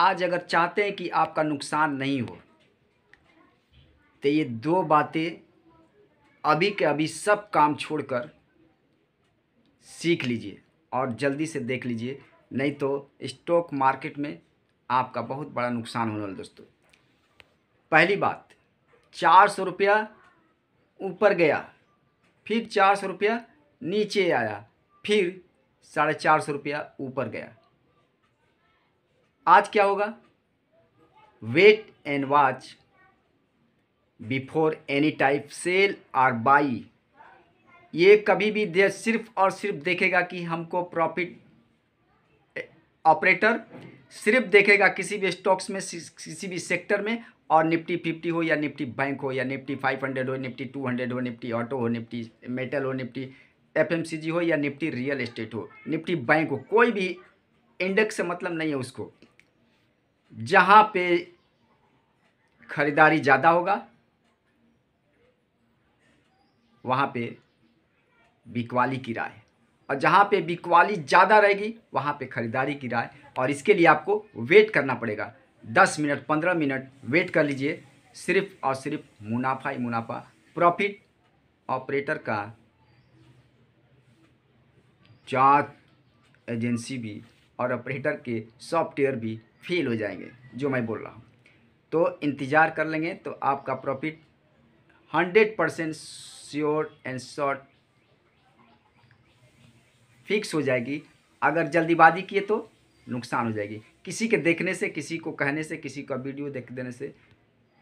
आज अगर चाहते हैं कि आपका नुकसान नहीं हो तो ये दो बातें अभी के अभी सब काम छोड़कर सीख लीजिए और जल्दी से देख लीजिए नहीं तो स्टॉक मार्केट में आपका बहुत बड़ा नुकसान होने वाला दोस्तों पहली बात चार सौ रुपया ऊपर गया फिर चार सौ रुपया नीचे आया फिर साढ़े चार सौ रुपया ऊपर गया आज क्या होगा wait and watch before any type sell और बाई ये कभी भी दे सिर्फ और सिर्फ देखेगा कि हमको प्रॉफिट ऑपरेटर सिर्फ देखेगा किसी भी स्टॉक्स में किसी भी सेक्टर में और निफ्टी फिफ्टी हो या निफ्टी बैंक हो या निफ्टी फाइव हंड्रेड हो निफ्टी टू हंड्रेड हो निफ्टी ऑटो हो निफ्टी मेटल हो निफ्टी एफएमसीजी हो या निफ्टी रियल एस्टेट हो निफ्टी बैंक हो कोई भी इंडेक्स से मतलब नहीं है उसको जहाँ पे खरीदारी ज़्यादा होगा वहाँ पे बिकवाली की राय और जहाँ पे बिकवाली ज़्यादा रहेगी वहाँ पे ख़रीदारी की राय और इसके लिए आपको वेट करना पड़ेगा दस मिनट पंद्रह मिनट वेट कर लीजिए सिर्फ और सिर्फ मुनाफा ही मुनाफा प्रॉफिट ऑपरेटर का चार एजेंसी भी और ऑपरेटर के सॉफ्टवेयर भी फेल हो जाएंगे जो मैं बोल रहा हूँ तो इंतज़ार कर लेंगे तो आपका profit hundred percent sure and short fix हो जाएगी अगर जल्दीबाजी किए तो नुकसान हो जाएगी किसी के देखने से किसी को कहने से किसी का वीडियो देख देने से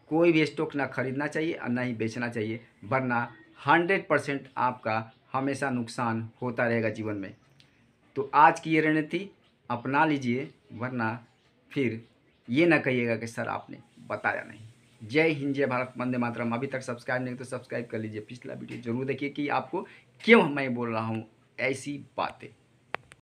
कोई भी स्टॉक ना खरीदना चाहिए और ना ही बेचना चाहिए वरना हंड्रेड परसेंट आपका हमेशा नुकसान होता रहेगा जीवन में तो आज की ये रणनीति अपना लीजिए वरना फिर ये ना कहिएगा कि सर आपने बताया नहीं जय हिंद जय भारत वंदे मातरम अभी तक सब्सक्राइब नहीं तो सब्सक्राइब कर लीजिए पिछला वीडियो जरूर देखिए कि आपको क्यों मैं बोल रहा हूँ ऐसी बातें